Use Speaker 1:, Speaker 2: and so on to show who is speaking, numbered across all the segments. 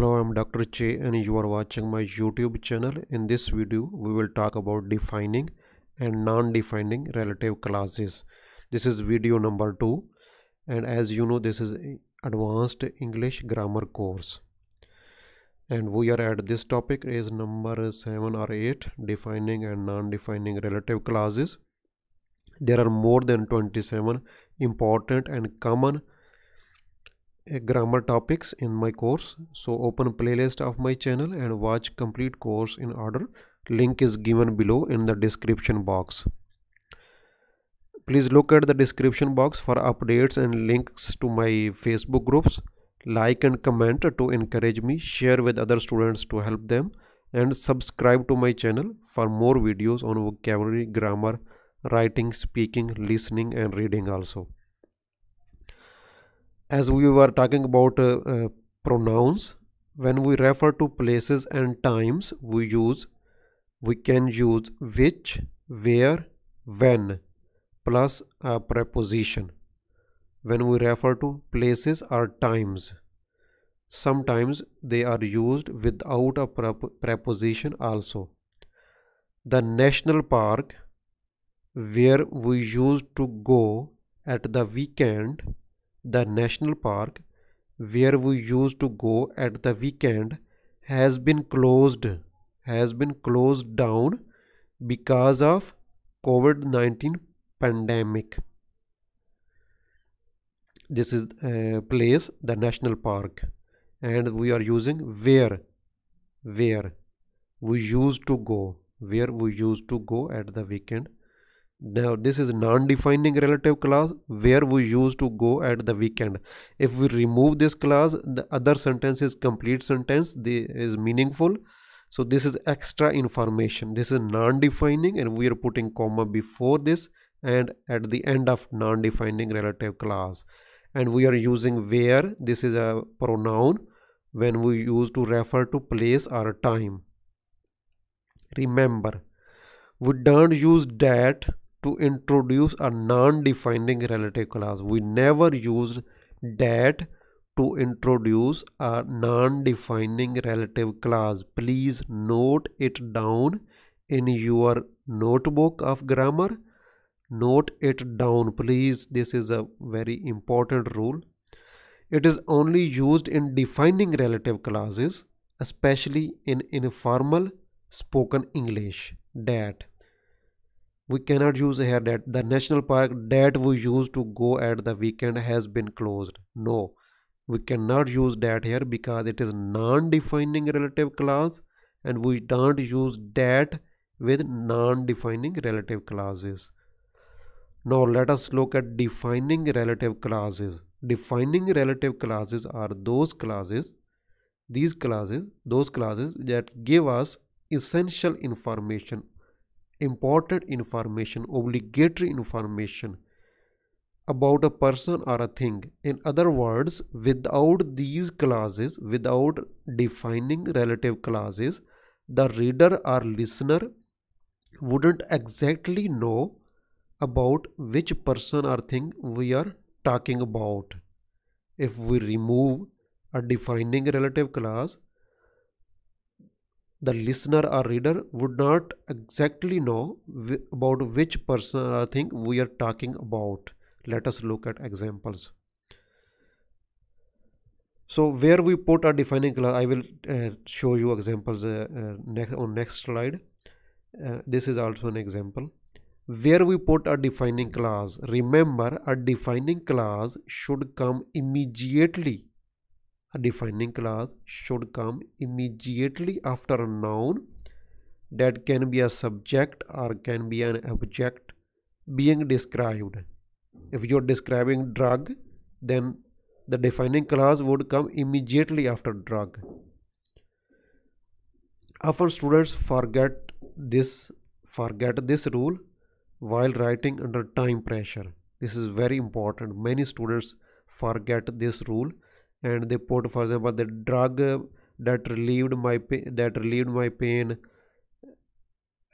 Speaker 1: Hello, I'm Dr. Che, and you are watching my YouTube channel. In this video, we will talk about defining and non-defining relative clauses. This is video number two. And as you know, this is advanced English grammar course. And we are at this topic is number seven or eight, defining and non-defining relative clauses. There are more than 27 important and common grammar topics in my course so open playlist of my channel and watch complete course in order link is given below in the description box please look at the description box for updates and links to my facebook groups like and comment to encourage me share with other students to help them and subscribe to my channel for more videos on vocabulary grammar writing speaking listening and reading also as we were talking about uh, uh, pronouns when we refer to places and times we use we can use which where when plus a preposition when we refer to places or times sometimes they are used without a prep preposition also the national park where we used to go at the weekend the national park, where we used to go at the weekend, has been closed has been closed down because of COVID-19 pandemic. This is a uh, place the national park and we are using where where we used to go where we used to go at the weekend now this is non-defining relative clause where we used to go at the weekend if we remove this clause the other sentence is complete sentence the is meaningful so this is extra information this is non-defining and we are putting comma before this and at the end of non-defining relative clause and we are using where this is a pronoun when we use to refer to place or time remember we don't use that to introduce a non-defining relative class we never used that to introduce a non-defining relative class please note it down in your notebook of grammar note it down please this is a very important rule it is only used in defining relative classes especially in informal spoken english that we cannot use here that the national park that we used to go at the weekend has been closed no we cannot use that here because it is non-defining relative clause and we don't use that with non-defining relative clauses now let us look at defining relative clauses defining relative clauses are those clauses these clauses those clauses that give us essential information important information, obligatory information about a person or a thing. In other words, without these clauses, without defining relative clauses, the reader or listener wouldn't exactly know about which person or thing we are talking about. If we remove a defining relative clause, the listener or reader would not exactly know about which person or uh, thing we are talking about. Let us look at examples. So where we put our defining class, I will uh, show you examples uh, uh, ne on next slide. Uh, this is also an example. Where we put our defining class, remember a defining class should come immediately a defining clause should come immediately after a noun that can be a subject or can be an object being described. If you're describing drug, then the defining clause would come immediately after drug. Often students forget this forget this rule while writing under time pressure. This is very important. Many students forget this rule and they put for example the drug that relieved my that relieved my pain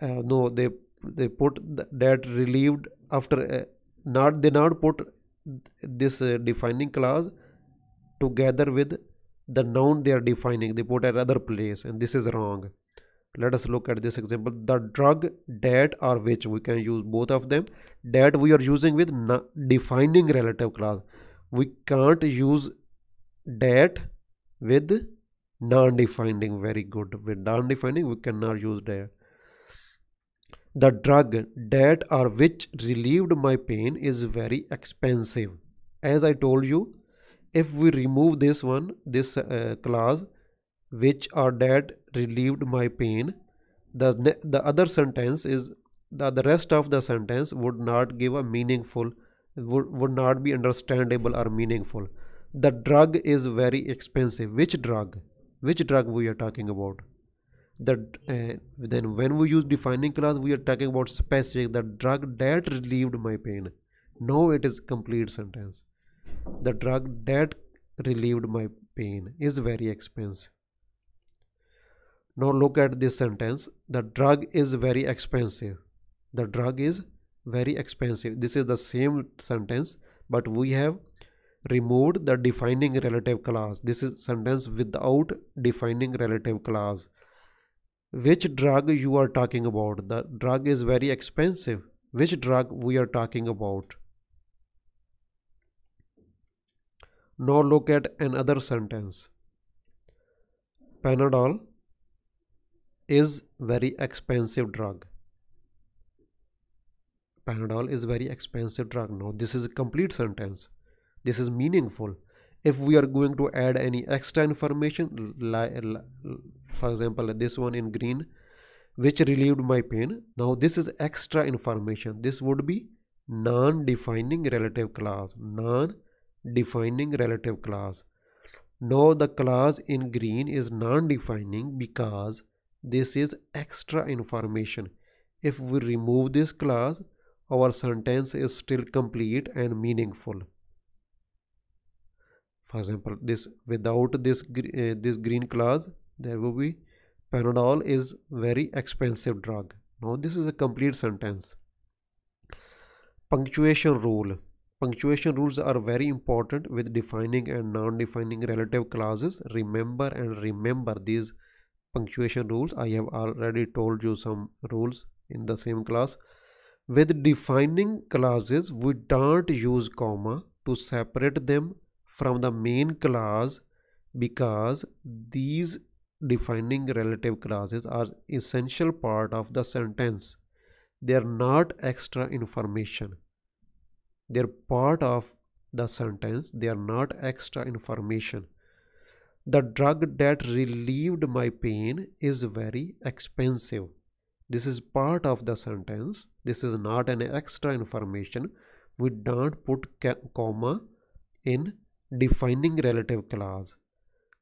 Speaker 1: uh, no they they put that relieved after uh, not they not put this uh, defining clause together with the noun they are defining they put at other place and this is wrong let us look at this example the drug that or which we can use both of them that we are using with defining relative clause we can't use that with non-defining very good with non-defining we cannot use that the drug that or which relieved my pain is very expensive as i told you if we remove this one this uh, clause which or that relieved my pain the the other sentence is the, the rest of the sentence would not give a meaningful would, would not be understandable or meaningful the drug is very expensive which drug which drug we are talking about That uh, then when we use defining clause we are talking about specific the drug that relieved my pain now it is complete sentence the drug that relieved my pain is very expensive now look at this sentence the drug is very expensive the drug is very expensive this is the same sentence but we have removed the defining relative clause this is sentence without defining relative clause which drug you are talking about the drug is very expensive which drug we are talking about now look at another sentence panadol is very expensive drug panadol is very expensive drug now this is a complete sentence this is meaningful if we are going to add any extra information like for example this one in green which relieved my pain now this is extra information this would be non-defining relative clause non-defining relative clause now the clause in green is non-defining because this is extra information if we remove this clause our sentence is still complete and meaningful for example this without this uh, this green clause there will be panadol is very expensive drug now this is a complete sentence punctuation rule punctuation rules are very important with defining and non-defining relative clauses remember and remember these punctuation rules i have already told you some rules in the same class with defining clauses we don't use comma to separate them from the main clause, because these defining relative clauses are essential part of the sentence. They are not extra information. They are part of the sentence. They are not extra information. The drug that relieved my pain is very expensive. This is part of the sentence. This is not an extra information. We don't put comma in defining relative clause.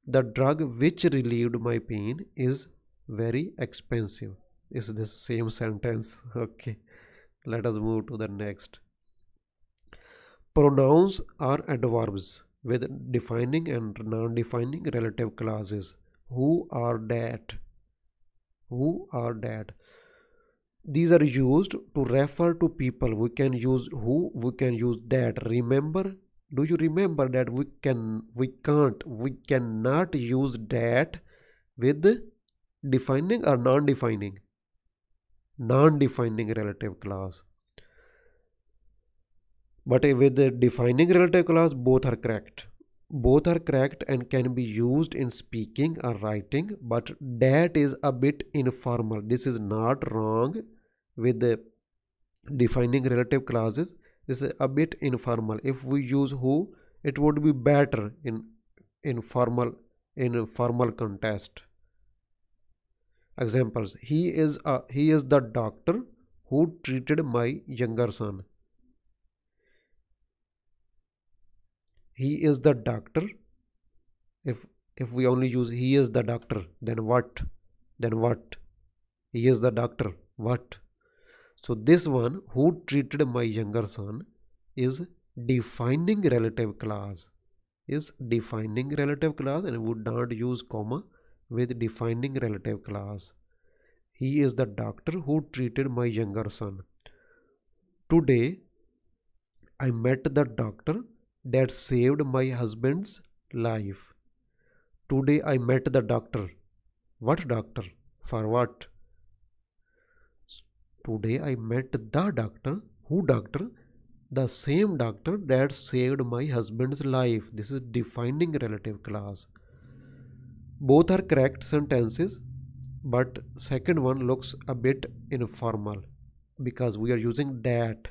Speaker 1: The drug which relieved my pain is very expensive. Is this same sentence? Okay, let us move to the next. Pronouns are adverbs with defining and non defining relative clauses. Who are that? Who are that? These are used to refer to people. We can use who, we can use that. Remember, do you remember that we can we can't we cannot use that with defining or non-defining non-defining relative clause but with the defining relative clause both are correct both are correct and can be used in speaking or writing but that is a bit informal this is not wrong with the defining relative clauses is a bit informal if we use who it would be better in informal in a formal contest. examples he is a, he is the doctor who treated my younger son he is the doctor if if we only use he is the doctor then what then what he is the doctor what so this one who treated my younger son is defining relative clause is defining relative clause and would not use comma with defining relative clause. He is the doctor who treated my younger son. Today I met the doctor that saved my husband's life. Today I met the doctor. What doctor? For what? Today I met the doctor. Who doctor? The same doctor that saved my husband's life. This is defining relative clause. Both are correct sentences, but second one looks a bit informal because we are using that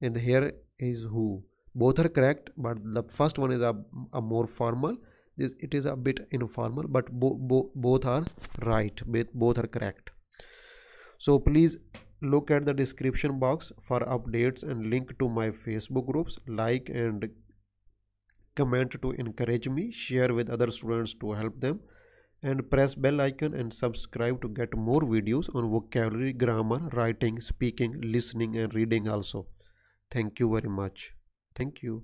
Speaker 1: and here is who both are correct but the first one is a, a more formal this it is a bit informal but bo, bo both are right both are correct so please look at the description box for updates and link to my facebook groups like and comment to encourage me share with other students to help them and press bell icon and subscribe to get more videos on vocabulary grammar writing speaking listening and reading also thank you very much thank you